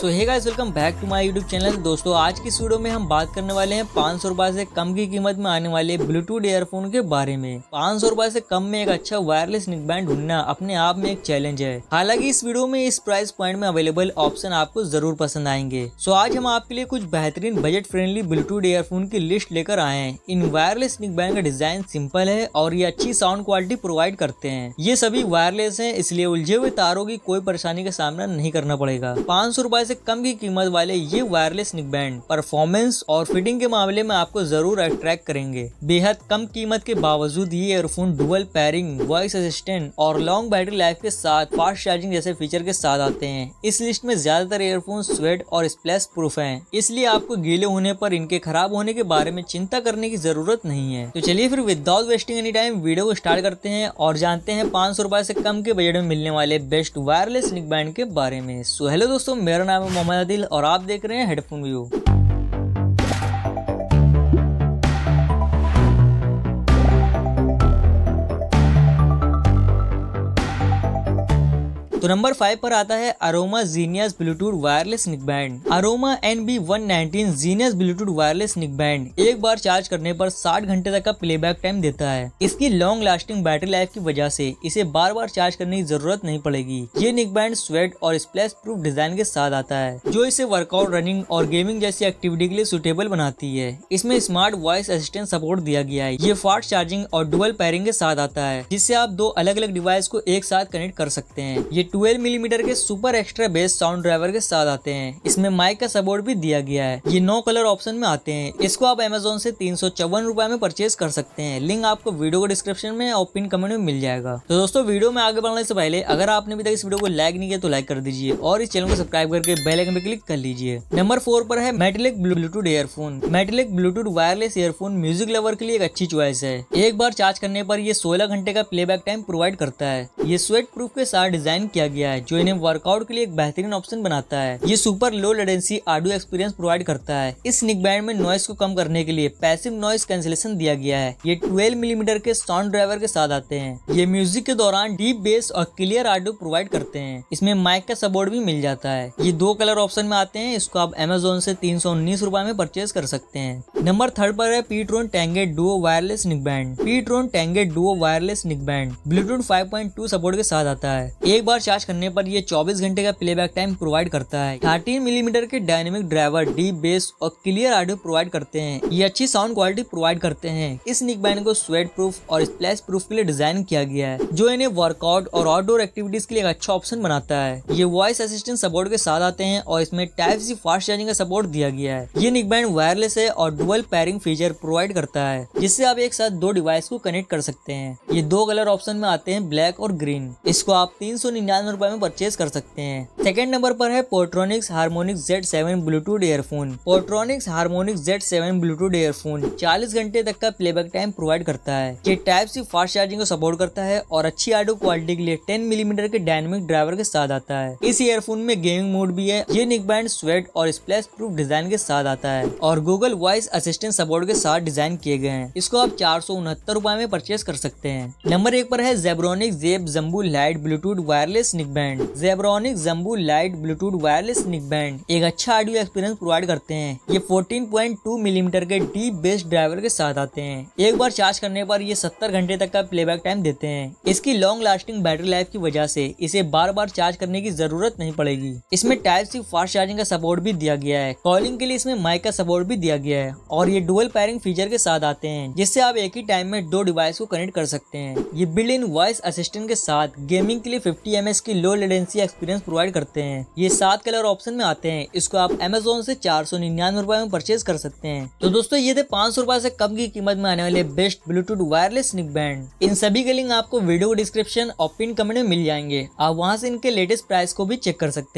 so hey guys welcome back to my YouTube channel दोस्तों आज की वीडियो में हम बात करने वाले हैं पाँच सौ से कम की कीमत में आने वाले ब्लूटूथ एयरफोन के बारे में पाँच सौ से कम में एक अच्छा वायरलेस निकबैंड ढूंढना अपने आप में एक चैलेंज है हालांकि इस वीडियो में इस प्राइस पॉइंट में अवेलेबल ऑप्शन आपको जरूर पसंद आएंगे सो आज हम आपके लिए कुछ बेहतरीन बजट फ्रेंडली ब्लूटूथ एयरफोन की लिस्ट लेकर आए हैं इन वायरलेस निकबैंड का डिजाइन सिंपल है और ये अच्छी साउंड क्वालिटी प्रोवाइड करते हैं ये सभी वायरलेस है इसलिए उलझे हुए तारों की कोई परेशानी का सामना नहीं करना पड़ेगा पाँच सौ से कम की कीमत वाले ये वायरलेस निकबैंड परफॉर्मेंस और फिटिंग के मामले में आपको जरूर अट्रैक्ट करेंगे बेहद कम कीमत के बावजूद ये earphone dual pairing voice assistant और लॉन्ग बैटरी लाइफ के साथ फास्ट चार्जिंग जैसे फीचर के साथ आते हैं इस लिस्ट में ज्यादातर एयरफोन स्वेट और स्प्लेस प्रूफ है इसलिए आपको गीले होने पर इनके खराब होने के बारे में चिंता करने की जरूरत नहीं है तो चलिए फिर without wasting any time video को स्टार्ट करते हैं और जानते हैं पाँच सौ से कम के बजट में मिलने वाले बेस्ट वायरलेस निकबैंड के बारे में सो हेलो दोस्तों मेरा नाम मैं मोहम्मद अदिल और आप देख रहे हैं हेडफोन व्यू तो नंबर फाइव पर आता है Aroma genius Bluetooth wireless neckband Aroma N B one nineteen genius Bluetooth wireless neckband एक बार चार्ज करने पर 60 घंटे तक का प्लेबैक टाइम देता है इसकी लॉन्ग लास्टिंग बैटरी लाइफ की वजह से इसे बार बार चार्ज करने की जरूरत नहीं पड़ेगी ये निकबैंड स्वेट और स्प्लैश प्रूफ डिजाइन के साथ आता है जो इसे वर्कआउट रनिंग और गेमिंग जैसी एक्टिविटी के लिए सुटेबल बनाती है इसमें स्मार्ट वॉइस असिस्टेंट सपोर्ट दिया गया है ये फास्ट चार्जिंग और डुबल पैरिंग के साथ आता है जिससे आप दो अलग अलग डिवाइस को एक साथ कनेक्ट कर सकते हैं ये 12 मिलीमीटर के super extra bass sound driver के साथ आते हैं इसमें माइक का सपोर्ट भी दिया गया है ये नो कलर ऑप्शन में आते हैं इसको आप अमेजोन से तीन सौ में परचेज कर सकते हैं लिंक आपको वीडियो को डिस्क्रिप्शन में और पिन कमेंट में मिल जाएगा तो दोस्तों वीडियो में आगे बढ़ने से पहले अगर आपने अभी तक इस वीडियो को लाइक नहीं किया तो लाइक कर दीजिए और इस चैनल को सब्सक्राइब करके बेलाइकन पर क्लिक कर लीजिए नंबर फोर पर है metallic Bluetooth earphone metallic Bluetooth wireless earphone music lover के लिए एक अच्छी चॉइस है एक बार चार्ज करने पर यह सोलह घंटे का प्लेबैक टाइम प्रोवाइड करता है ये स्वेट प्रूफ के साथ डिजाइन किया किया गया है जो इन्हें वर्कआउट के लिए एक बेहतरीन ऑप्शन बनाता है ये super low latency audio experience provide करता है इस निक बैंड में नॉइस को कम करने के लिए पैसिव नॉइस कैंसिलेशन दिया गया है ये ट्वेल्व मिलीमीटर के साउंड ड्राइवर के साथ आते हैं ये म्यूजिक के दौरान डीप बेस और क्लियर ऑडियो प्रोवाइड करते हैं इसमें माइक का सपोर्ट भी मिल जाता है ये दो कलर ऑप्शन में आते हैं इसको आप एमेजोन से तीन सौ उन्नीस रूपए में परचेज कर सकते हैं नंबर थर्ड पर है पीट्रोन टेंगे डुओ वायरलेस निक बैंड पीट्रोन टेंगे डुओ वायरलेस निक बैंड ब्लूटूथ 5.2 सपोर्ट के साथ आता है एक बार रिचार्ज करने पर यह 24 घंटे का प्लेबैक टाइम प्रोवाइड करता है 13 मिलीमीटर mm के डायनेमिक ड्राइवर डीप बेस और क्लियर ऑडियो प्रोवाइड करते हैं ये अच्छी साउंड क्वालिटी प्रोवाइड करते हैं इस निक बैंड को स्वेट प्रूफ और स्प्लैश प्रूफ के लिए डिजाइन किया गया है जो इन्हें वर्कआउट और आउटडोर एक्टिविटीज के लिए एक अच्छा ऑप्शन बनाता है ये वॉइस असिस्टेंट सपोर्ट के साथ आते हैं और इसमें टाइप सी फास्ट चार्जिंग का सपोर्ट दिया गया है ये निक बैंड वायरलेस है और डुअल पैरिंग फीचर प्रोवाइड करता है जिससे आप एक साथ दो डिवाइस को कनेक्ट कर सकते हैं ये दो कलर ऑप्शन में आते हैं ब्लैक और ग्रीन इसको आप तीन निन्यानवे रुपए में परचेज कर सकते हैं सेकेंड नंबर पर है Portronics harmonic Z seven Bluetooth earphone Portronics harmonic Z seven Bluetooth earphone चालीस घंटे तक का प्लेबैक टाइम प्रोवाइड करता है ये टाइप सी फास्ट चार्जिंग को सपोर्ट करता है और अच्छी ऑडियो क्वालिटी के लिए टेन मिलीमीटर के डायनेमिक ड्राइवर के साथ आता है इस एयरफोन में गेमिंग मोड भी है ये निक बैंड स्वेट और स्प्लैश प्रूफ डिजाइन के साथ आता है और गूगल वॉइस असिस्टेंट सपोर्ट के साथ डिजाइन किए गए हैं इसको आप चार सौ उनहत्तर में परचेज कर सकते हैं नंबर एक पर है Zebronic Zeb Jumbo lite Bluetooth wireless wireless neckband Zebronic Jumbo lite Bluetooth wireless neckband एक अच्छा ऑडियो एक्सपीरियंस प्रोवाइड करते हैं ये 14.2 मिलीमीटर mm के डीप बेस ड्राइवर के साथ आते हैं एक बार चार्ज करने पर ये 70 घंटे तक का प्लेबैक टाइम देते हैं इसकी लॉन्ग लास्टिंग बैटरी लाइफ की वजह से इसे बार बार चार्ज करने की जरूरत नहीं पड़ेगी इसमें टाइप सी फास्ट चार्जिंग का सपोर्ट भी दिया गया है कॉलिंग के लिए इसमें माइक का सपोर्ट भी दिया गया है और ये डुअल पैरिंग फीचर के साथ आते हैं जिससे आप एक ही टाइम में दो डिवाइस को कनेक्ट कर सकते हैं ये बिल्ड इन वॉइस असिस्टेंट के साथ गेमिंग के लिए फिफ्टी एम की लो लेडेंसी एक्सपीरियंस प्रोवाइड करते हैं ये सात कलर ऑप्शन में आते हैं इसको आप अमेजोन से चार सौ निन्यानवे रूपए में परचेज कर सकते हैं तो दोस्तों ये थे पांच सौ रूपए से कम की कीमत में आने वाले best Bluetooth wireless neckband इन सभी के लिंक आपको वीडियो डिस्क्रिप्शन और पिन कमेंट में मिल जाएंगे आप वहाँ से इनके लेटेस्ट प्राइस को भी चेक कर सकते हैं